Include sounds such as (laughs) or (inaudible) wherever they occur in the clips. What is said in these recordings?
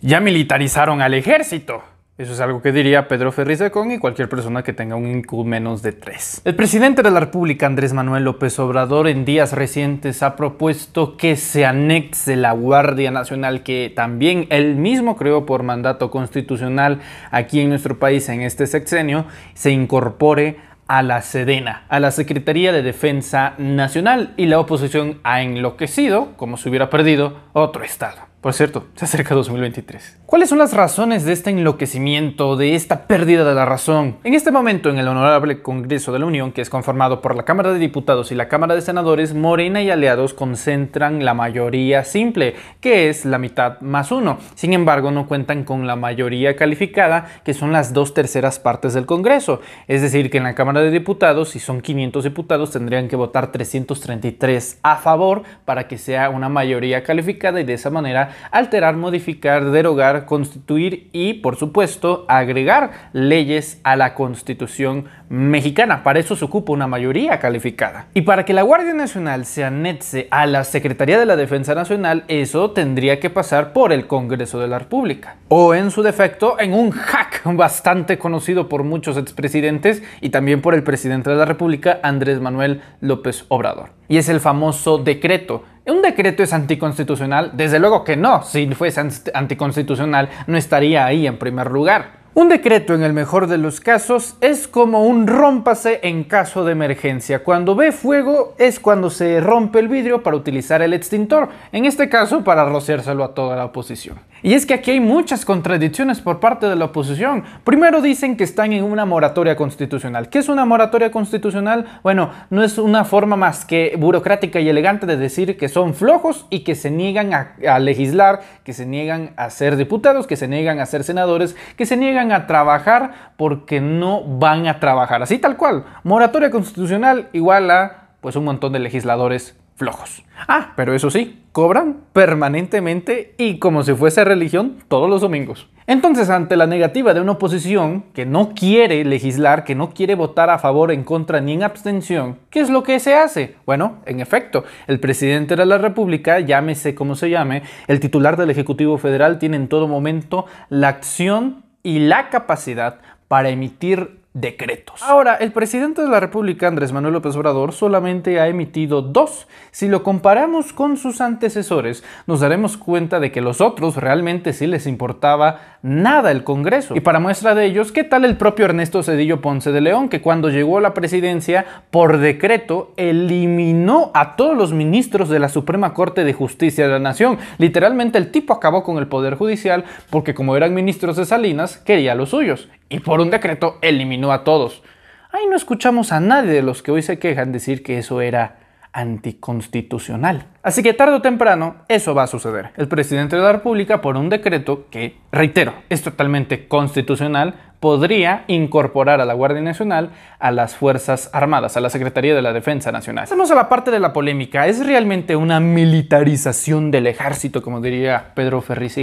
Ya militarizaron al ejército. Eso es algo que diría Pedro Ferriz de Con y cualquier persona que tenga un IQ menos de tres. El presidente de la República, Andrés Manuel López Obrador, en días recientes ha propuesto que se anexe la Guardia Nacional, que también él mismo creó por mandato constitucional aquí en nuestro país en este sexenio, se incorpore a la Sedena, a la Secretaría de Defensa Nacional, y la oposición ha enloquecido como si hubiera perdido otro estado. Por cierto, se acerca 2023. ¿Cuáles son las razones de este enloquecimiento, de esta pérdida de la razón? En este momento, en el Honorable Congreso de la Unión, que es conformado por la Cámara de Diputados y la Cámara de Senadores, Morena y aliados concentran la mayoría simple, que es la mitad más uno. Sin embargo, no cuentan con la mayoría calificada, que son las dos terceras partes del Congreso. Es decir, que en la Cámara de Diputados, si son 500 diputados, tendrían que votar 333 a favor para que sea una mayoría calificada y de esa manera alterar, modificar, derogar, constituir y, por supuesto, agregar leyes a la Constitución mexicana. Para eso se ocupa una mayoría calificada. Y para que la Guardia Nacional se anexe a la Secretaría de la Defensa Nacional, eso tendría que pasar por el Congreso de la República. O en su defecto, en un hack bastante conocido por muchos expresidentes y también por el presidente de la República, Andrés Manuel López Obrador. Y es el famoso decreto ¿Un decreto es anticonstitucional? Desde luego que no. Si fuese anticonstitucional, no estaría ahí en primer lugar. Un decreto en el mejor de los casos es como un rómpase en caso de emergencia. Cuando ve fuego es cuando se rompe el vidrio para utilizar el extintor, en este caso para rociárselo a toda la oposición. Y es que aquí hay muchas contradicciones por parte de la oposición. Primero dicen que están en una moratoria constitucional. ¿Qué es una moratoria constitucional? Bueno, no es una forma más que burocrática y elegante de decir que son flojos y que se niegan a, legislar, que se niegan a ser diputados, que se niegan a ser senadores, que se niegan a trabajar porque no van a trabajar. Así tal cual. Moratoria constitucional igual a pues un montón de legisladores flojos. Ah, pero eso sí, cobran permanentemente y como si fuese religión todos los domingos. Entonces, ante la negativa de una oposición que no quiere legislar, que no quiere votar a favor, en contra ni en abstención, ¿qué es lo que se hace? Bueno, en efecto, el presidente de la República, llámese como se llame, el titular del Ejecutivo Federal tiene en todo momento la acción y la capacidad para emitir decretos. Ahora, el presidente de la República, Andrés Manuel López Obrador, solamente ha emitido dos. Si lo comparamos con sus antecesores, nos daremos cuenta de que los otros realmente sí les importaba nada el Congreso. Y para muestra de ellos, ¿qué tal el propio Ernesto Cedillo Ponce de León, que cuando llegó a la presidencia, por decreto, eliminó a todos los ministros de la Suprema Corte de Justicia de la Nación? Literalmente el tipo acabó con el Poder Judicial porque como eran ministros de Salinas, quería los suyos y por un decreto eliminó a todos. Ahí no escuchamos a nadie de los que hoy se quejan decir que eso era anticonstitucional. Así que tarde o temprano eso va a suceder. El presidente de la República, por un decreto que, reitero, es totalmente constitucional, podría incorporar a la Guardia Nacional a las Fuerzas Armadas, a la Secretaría de la Defensa Nacional. vamos a la parte de la polémica. ¿Es realmente una militarización del ejército, como diría Pedro Ferriz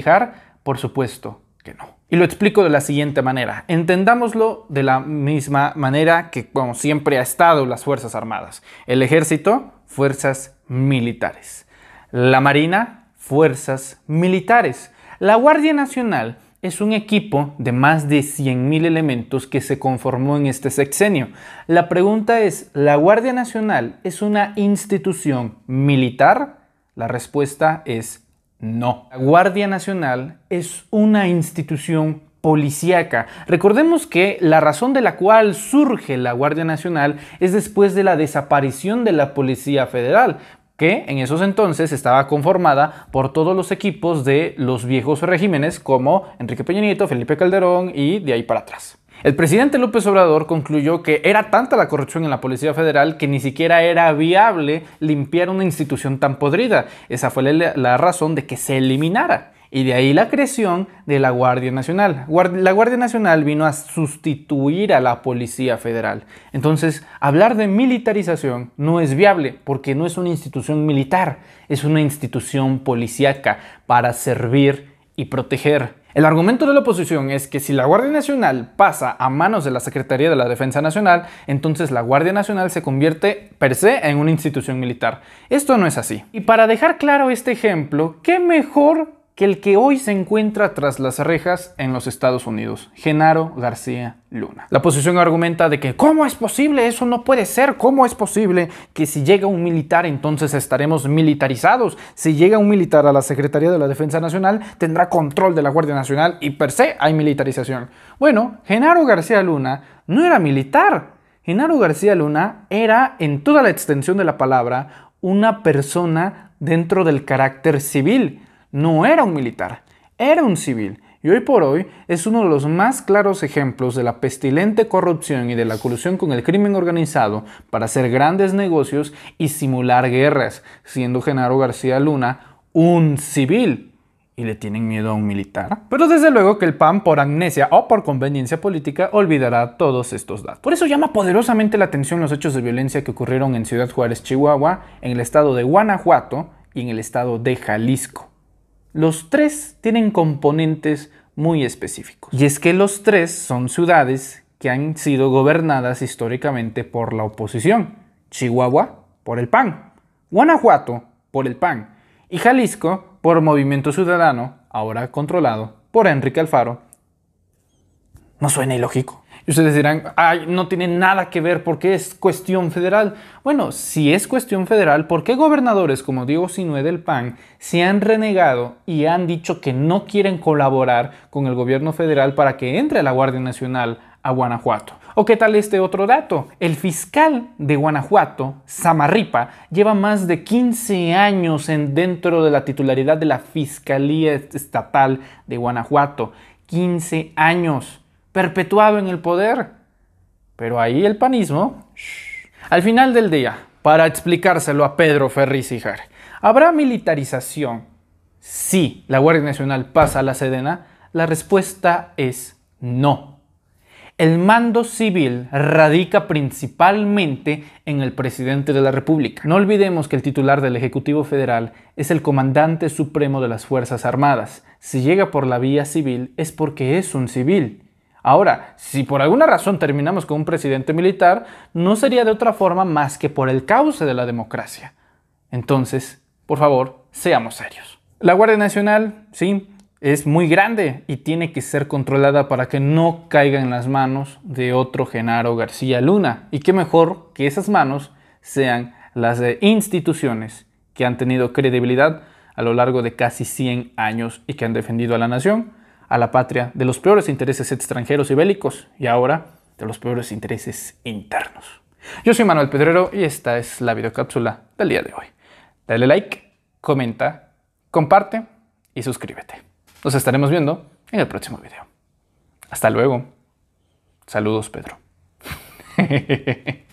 Por supuesto que no. Y lo explico de la siguiente manera. Entendámoslo de la misma manera que como siempre ha estado las Fuerzas Armadas. El ejército, fuerzas militares. La Marina, fuerzas militares. La Guardia Nacional es un equipo de más de 100.000 elementos que se conformó en este sexenio. La pregunta es, ¿la Guardia Nacional es una institución militar? La respuesta es no. La Guardia Nacional es una institución policíaca. Recordemos que la razón de la cual surge la Guardia Nacional es después de la desaparición de la Policía Federal, que en esos entonces estaba conformada por todos los equipos de los viejos regímenes como Enrique Peña Nieto, Felipe Calderón y de ahí para atrás. El presidente López Obrador concluyó que era tanta la corrupción en la Policía Federal que ni siquiera era viable limpiar una institución tan podrida. Esa fue la, razón de que se eliminara. Y de ahí la creación de la Guardia Nacional. La Guardia Nacional vino a sustituir a la Policía Federal. Entonces, hablar de militarización no es viable porque no es una institución militar, es una institución policíaca para servir y proteger. El argumento de la oposición es que si la Guardia Nacional pasa a manos de la Secretaría de la Defensa Nacional, entonces la Guardia Nacional se convierte per se en una institución militar. Esto no es así. Y para dejar claro este ejemplo, ¿qué mejor que el que hoy se encuentra tras las rejas en los Estados Unidos, Genaro García Luna. La posición argumenta de que ¿cómo es posible? Eso no puede ser. ¿Cómo es posible que si llega un militar entonces estaremos militarizados? Si llega un militar a la Secretaría de la Defensa Nacional tendrá control de la Guardia Nacional y per se hay militarización. Bueno, Genaro García Luna no era militar. Genaro García Luna era, en toda la extensión de la palabra, una persona dentro del carácter civil no era un militar, era un civil y hoy por hoy es uno de los más claros ejemplos de la pestilente corrupción y de la colusión con el crimen organizado para hacer grandes negocios y simular guerras, siendo Genaro García Luna un civil. ¿Y le tienen miedo a un militar? Pero desde luego que el PAN por amnesia o por conveniencia política olvidará todos estos datos. Por eso llama poderosamente la atención los hechos de violencia que ocurrieron en Ciudad Juárez, Chihuahua, en el estado de Guanajuato y en el estado de Jalisco. Los tres tienen componentes muy específicos. Y es que los tres son ciudades que han sido gobernadas históricamente por la oposición. Chihuahua por el PAN, Guanajuato por el PAN y Jalisco por Movimiento Ciudadano, ahora controlado por Enrique Alfaro. ¿No suena ilógico? Y ustedes dirán, Ay, no tiene nada que ver porque es cuestión federal. Bueno, si es cuestión federal, ¿por qué gobernadores como Diego Sinué del PAN se han renegado y han dicho que no quieren colaborar con el gobierno federal para que entre la Guardia Nacional a Guanajuato. ¿O qué tal este otro dato? El fiscal de Guanajuato, Samarripa, lleva más de 15 años en dentro de la titularidad de la Fiscalía Estatal de Guanajuato. 15 años perpetuado en el poder. Pero ahí el panismo... Al final del día, para explicárselo a Pedro Ferriz ¿habrá militarización si la Guardia Nacional pasa a la Sedena? La respuesta es no. El mando civil radica principalmente en el presidente de la República. No olvidemos que el titular del Ejecutivo Federal es el comandante supremo de las Fuerzas Armadas. Si llega por la vía civil es porque es un civil. Ahora, si por alguna razón terminamos con un presidente militar, no sería de otra forma más que por el cauce de la democracia. Entonces, por favor, seamos serios. La Guardia Nacional, sí, es muy grande y tiene que ser controlada para que no caiga en las manos de otro Genaro García Luna. Y qué mejor que esas manos sean las de instituciones que han tenido credibilidad a lo largo de casi 100 años y que han defendido a la nación a la patria de los peores intereses extranjeros y bélicos y ahora de los peores intereses internos. Yo soy Manuel Pedrero y esta es la videocápsula del día de hoy. Dale like, comenta, comparte y suscríbete. Nos estaremos viendo en el próximo video. Hasta luego. Saludos, Pedro. (laughs)